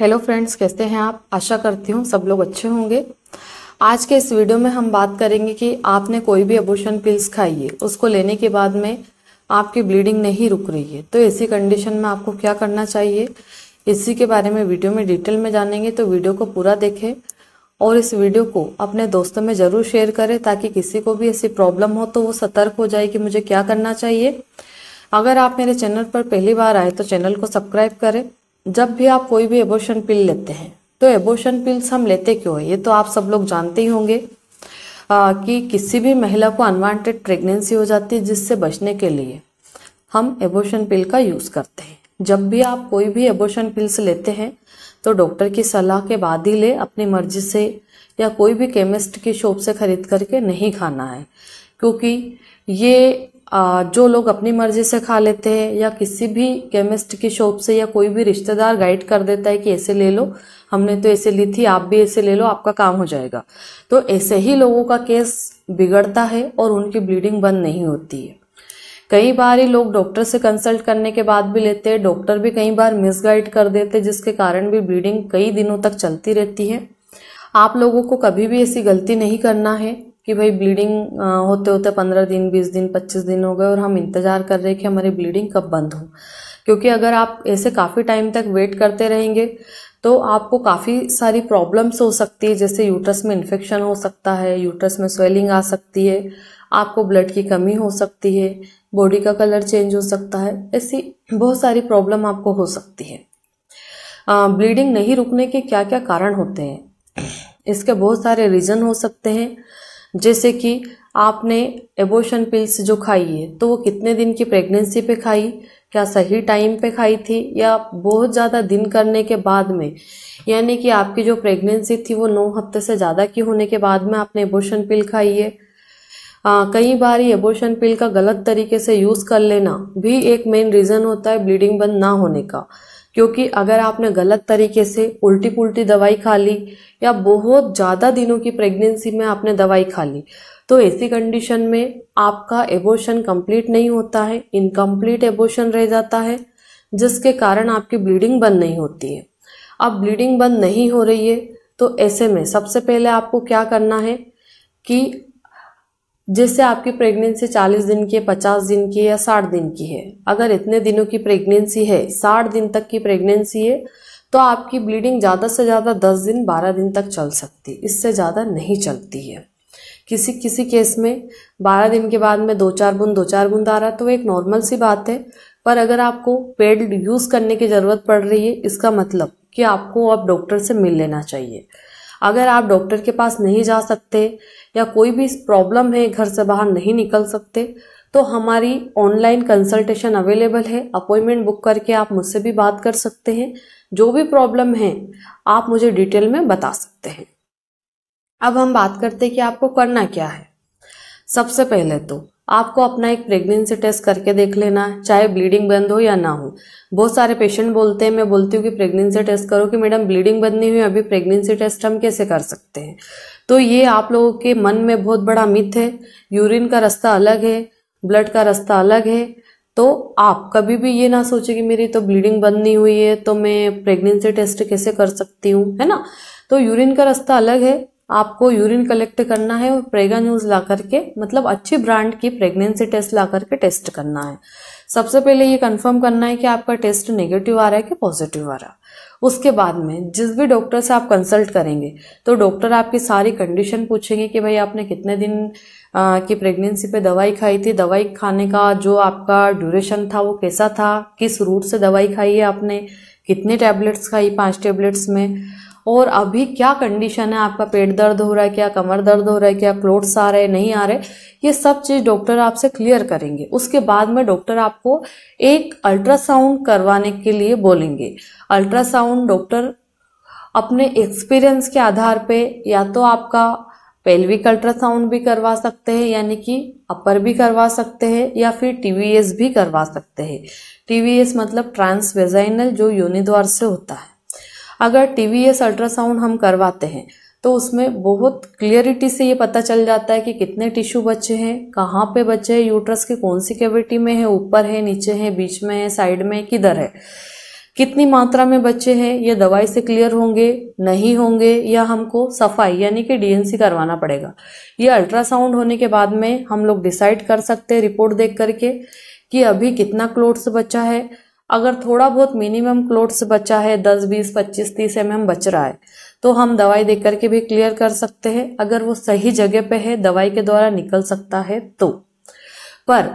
hello friends कैसे हैं आप आशा करती हूँ सब लोग अच्छे होंगे आज के इस वीडियो में हम बात करेंगे कि आपने कोई भी अबोशन पिल्स खाई है उसको लेने के बाद में आपकी ब्लीडिंग नहीं रुक रही है तो ऐसी कंडीशन में आपको क्या करना चाहिए इसी के बारे में वीडियो में डिटेल में जानेंगे तो वीडियो को पूरा देखें और इस वीडियो को अपने दोस्तों में ज़रूर शेयर करें ताकि किसी को भी ऐसी प्रॉब्लम हो तो वो सतर्क हो जाए कि मुझे क्या करना चाहिए अगर आप मेरे चैनल पर पहली बार आए तो चैनल को सब्सक्राइब करें जब भी आप कोई भी एबोशन पिल लेते हैं तो एबोशन पिल्स हम लेते क्यों है ये तो आप सब लोग जानते ही होंगे आ, कि किसी भी महिला को अनवांटेड प्रेगनेंसी हो जाती है जिससे बचने के लिए हम एबोशन पिल का यूज़ करते हैं जब भी आप कोई भी एबोशन पिल्स लेते हैं तो डॉक्टर की सलाह के बाद ही ले अपनी मर्जी से या कोई भी केमिस्ट की शॉप से खरीद करके नहीं खाना है क्योंकि ये जो लोग अपनी मर्जी से खा लेते हैं या किसी भी केमिस्ट की शॉप से या कोई भी रिश्तेदार गाइड कर देता है कि ऐसे ले लो हमने तो ऐसे ली थी आप भी ऐसे ले लो आपका काम हो जाएगा तो ऐसे ही लोगों का केस बिगड़ता है और उनकी ब्लीडिंग बंद नहीं होती है कई बार ही लोग डॉक्टर से कंसल्ट करने के बाद भी लेते हैं डॉक्टर भी कई बार मिसगाइड कर देते हैं जिसके कारण भी ब्लीडिंग कई दिनों तक चलती रहती है आप लोगों को कभी भी ऐसी गलती नहीं करना है कि भाई ब्लीडिंग होते होते पंद्रह दिन बीस दिन पच्चीस दिन हो गए और हम इंतज़ार कर रहे हैं कि हमारी ब्लीडिंग कब बंद हो क्योंकि अगर आप ऐसे काफ़ी टाइम तक वेट करते रहेंगे तो आपको काफ़ी सारी प्रॉब्लम्स हो सकती है जैसे यूट्रस में इन्फेक्शन हो सकता है यूट्रस में स्वेलिंग आ सकती है आपको ब्लड की कमी हो सकती है बॉडी का कलर चेंज हो सकता है ऐसी बहुत सारी प्रॉब्लम आपको हो सकती है ब्लीडिंग नहीं रुकने के क्या क्या कारण होते हैं इसके बहुत सारे रीज़न हो सकते हैं जैसे कि आपने एबोशन पिल्स जो खाई है तो वो कितने दिन की प्रेगनेंसी पे खाई क्या सही टाइम पे खाई थी या बहुत ज़्यादा दिन करने के बाद में यानी कि आपकी जो प्रेगनेंसी थी वो नौ हफ्ते से ज़्यादा की होने के बाद में आपने एबोशन पिल खाई है आ, कई बार ही एबोशन पिल का गलत तरीके से यूज़ कर लेना भी एक मेन रीज़न होता है ब्लीडिंग बंद ना होने का क्योंकि अगर आपने गलत तरीके से उल्टी पुल्टी दवाई खा ली या बहुत ज़्यादा दिनों की प्रेगनेंसी में आपने दवाई खा ली तो ऐसी कंडीशन में आपका एबोशन कंप्लीट नहीं होता है इनकम्प्लीट एबोशन रह जाता है जिसके कारण आपकी ब्लीडिंग बंद नहीं होती है अब ब्लीडिंग बंद नहीं हो रही है तो ऐसे में सबसे पहले आपको क्या करना है कि जिससे आपकी प्रेगनेंसी 40 दिन की है 50 दिन की है या 60 दिन की है अगर इतने दिनों की प्रेगनेंसी है 60 दिन तक की प्रेगनेंसी है तो आपकी ब्लीडिंग ज़्यादा से ज़्यादा 10 दिन 12 दिन तक चल सकती इससे ज़्यादा नहीं चलती है किसी किसी केस में 12 दिन के बाद में दो चार बूंद दो चार बूंद आ रहा तो एक नॉर्मल सी बात है पर अगर आपको पेड यूज़ करने की ज़रूरत पड़ रही है इसका मतलब कि आपको अब डॉक्टर से मिल लेना चाहिए अगर आप डॉक्टर के पास नहीं जा सकते या कोई भी प्रॉब्लम है घर से बाहर नहीं निकल सकते तो हमारी ऑनलाइन कंसल्टेशन अवेलेबल है अपॉइंटमेंट बुक करके आप मुझसे भी बात कर सकते हैं जो भी प्रॉब्लम है आप मुझे डिटेल में बता सकते हैं अब हम बात करते हैं कि आपको करना क्या है सबसे पहले तो आपको अपना एक प्रेगनेंसी टेस्ट करके देख लेना चाहे ब्लीडिंग बंद हो या ना हो बहुत सारे पेशेंट बोलते हैं मैं बोलती हूँ कि प्रेगनेंसी टेस्ट करो कि मैडम ब्लीडिंग बंद नहीं हुई अभी प्रेगनेंसी टेस्ट हम कैसे कर सकते हैं तो ये आप लोगों के मन में बहुत बड़ा मिथ है यूरिन का रास्ता अलग है ब्लड का रास्ता अलग है तो आप कभी भी ये ना सोचे कि मेरी तो ब्लीडिंग बंद नहीं हुई है तो मैं प्रेगनेंसी टेस्ट कैसे कर सकती हूँ है ना तो यूरिन का रास्ता अलग है आपको यूरिन कलेक्ट करना है और प्रेगा न्यूज़ ला करके मतलब अच्छे ब्रांड की प्रेगनेंसी टेस्ट ला करके टेस्ट करना है सबसे पहले ये कंफर्म करना है कि आपका टेस्ट नेगेटिव आ रहा है कि पॉजिटिव आ रहा है उसके बाद में जिस भी डॉक्टर से आप कंसल्ट करेंगे तो डॉक्टर आपकी सारी कंडीशन पूछेंगे कि भाई आपने कितने दिन आ, की प्रेगनेंसी पे दवाई खाई थी दवाई खाने का जो आपका ड्यूरेशन था वो कैसा था किस रूट से दवाई खाई है आपने कितने टैबलेट्स खाई पांच टेबलेट्स में और अभी क्या कंडीशन है आपका पेट दर्द हो रहा है क्या कमर दर्द हो रहा है क्या क्लोट्स आ रहे नहीं आ रहे ये सब चीज़ डॉक्टर आपसे क्लियर करेंगे उसके बाद में डॉक्टर आपको एक अल्ट्रासाउंड करवाने के लिए बोलेंगे अल्ट्रासाउंड डॉक्टर अपने एक्सपीरियंस के आधार पे या तो आपका पेल्विक अल्ट्रासाउंड भी करवा सकते हैं यानी कि अपर भी करवा सकते हैं या फिर टीवीएस भी करवा सकते हैं टीवीएस मतलब ट्रांसवेजाइनल जो यूनिद्वार से होता है अगर टीवीएस अल्ट्रासाउंड हम करवाते हैं तो उसमें बहुत क्लियरिटी से ये पता चल जाता है कि कितने टिश्यू बच्चे हैं कहाँ पे बच्चे हैं यूट्रस के कौन सी कैविटी में है ऊपर है नीचे है बीच में है साइड में किधर है कितनी मात्रा में बच्चे हैं ये दवाई से क्लियर होंगे नहीं होंगे या हमको सफाई यानी कि डीएनसी करवाना पड़ेगा ये अल्ट्रासाउंड होने के बाद में हम लोग डिसाइड कर सकते हैं रिपोर्ट देख करके कि अभी कितना क्लोट्स बच्चा है अगर थोड़ा बहुत मिनिमम क्लोट्स बचा है दस बीस पच्चीस तीस एम एम बच रहा है तो हम दवाई दे करके भी क्लियर कर सकते हैं अगर वो सही जगह पे है दवाई के द्वारा निकल सकता है तो पर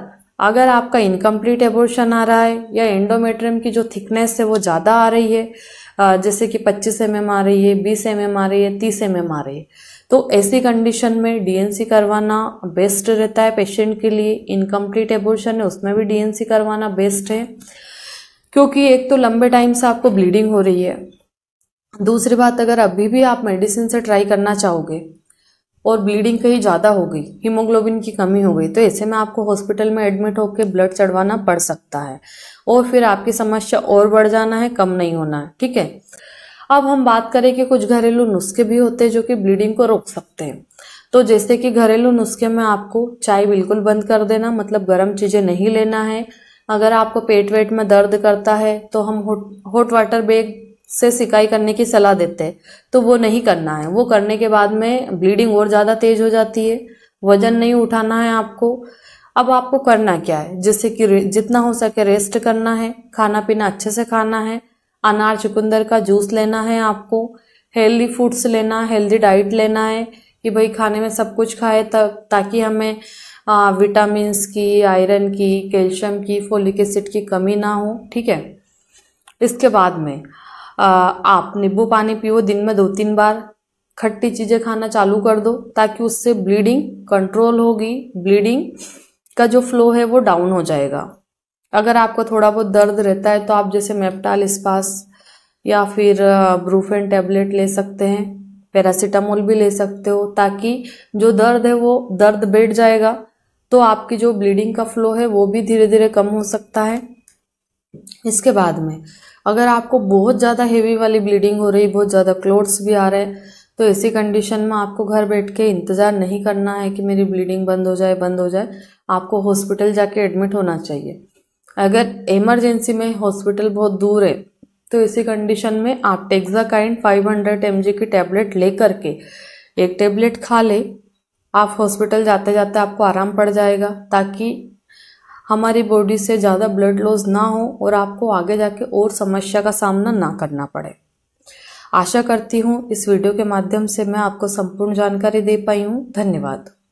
अगर आपका इनकम्प्लीट एबोर्शन आ रहा है या एंडोमेट्रियम की जो थिकनेस है वो ज़्यादा आ रही है जैसे कि 25 एम mm आ रही है 20 एम mm आ रही है 30 एम mm आ रही है तो ऐसी कंडीशन में डीएनसी करवाना बेस्ट रहता है पेशेंट के लिए इनकम्प्लीट एबोर्शन है उसमें भी डीएनसी करवाना बेस्ट है क्योंकि एक तो लंबे टाइम से आपको ब्लीडिंग हो रही है दूसरी बात अगर अभी भी आप मेडिसिन से ट्राई करना चाहोगे और ब्लीडिंग कहीं ज़्यादा हो गई हीमोग्लोबिन की कमी हो गई तो ऐसे में आपको हॉस्पिटल में एडमिट होकर ब्लड चढ़वाना पड़ सकता है और फिर आपकी समस्या और बढ़ जाना है कम नहीं होना है ठीक है अब हम बात करें कि कुछ घरेलू नुस्खे भी होते हैं जो कि ब्लीडिंग को रोक सकते हैं तो जैसे कि घरेलू नुस्खे में आपको चाय बिल्कुल बंद कर देना मतलब गर्म चीज़ें नहीं लेना है अगर आपको पेट वेट में दर्द करता है तो हम हॉट वाटर बेग से सिकाई करने की सलाह देते हैं तो वो नहीं करना है वो करने के बाद में ब्लीडिंग और ज़्यादा तेज हो जाती है वजन नहीं उठाना है आपको अब आपको करना क्या है जैसे कि जितना हो सके रेस्ट करना है खाना पीना अच्छे से खाना है अनार चुकंदर का जूस लेना है आपको हेल्दी फूड्स लेना हेल्दी डाइट लेना है कि भाई खाने में सब कुछ खाए तब ताकि हमें विटामिन की आयरन की कैल्शियम की फोलिक एसिड की कमी ना हो ठीक है इसके बाद में आ, आप नींबू पानी पियो दिन में दो तीन बार खट्टी चीज़ें खाना चालू कर दो ताकि उससे ब्लीडिंग कंट्रोल होगी ब्लीडिंग का जो फ्लो है वो डाउन हो जाएगा अगर आपको थोड़ा बहुत दर्द रहता है तो आप जैसे मेप्टाल स्पास या फिर ब्रूफेन टैबलेट ले सकते हैं पैरासीटामोल भी ले सकते हो ताकि जो दर्द है वो दर्द बैठ जाएगा तो आपकी जो ब्लीडिंग का फ्लो है वो भी धीरे धीरे कम हो सकता है इसके बाद में अगर आपको बहुत ज़्यादा हेवी वाली ब्लीडिंग हो रही बहुत ज़्यादा क्लोट्स भी आ रहे हैं तो ऐसी कंडीशन में आपको घर बैठ के इंतज़ार नहीं करना है कि मेरी ब्लीडिंग बंद हो जाए बंद हो जाए आपको हॉस्पिटल जाके एडमिट होना चाहिए अगर इमरजेंसी में हॉस्पिटल बहुत दूर है तो इसी कंडीशन में आप टेक्साकाइन 500 हंड्रेड की टैबलेट ले करके एक टैबलेट खा ले आप हॉस्पिटल जाते जाते आपको आराम पड़ जाएगा ताकि हमारी बॉडी से ज़्यादा ब्लड लॉस ना हो और आपको आगे जाके और समस्या का सामना ना करना पड़े आशा करती हूँ इस वीडियो के माध्यम से मैं आपको संपूर्ण जानकारी दे पाई हूँ धन्यवाद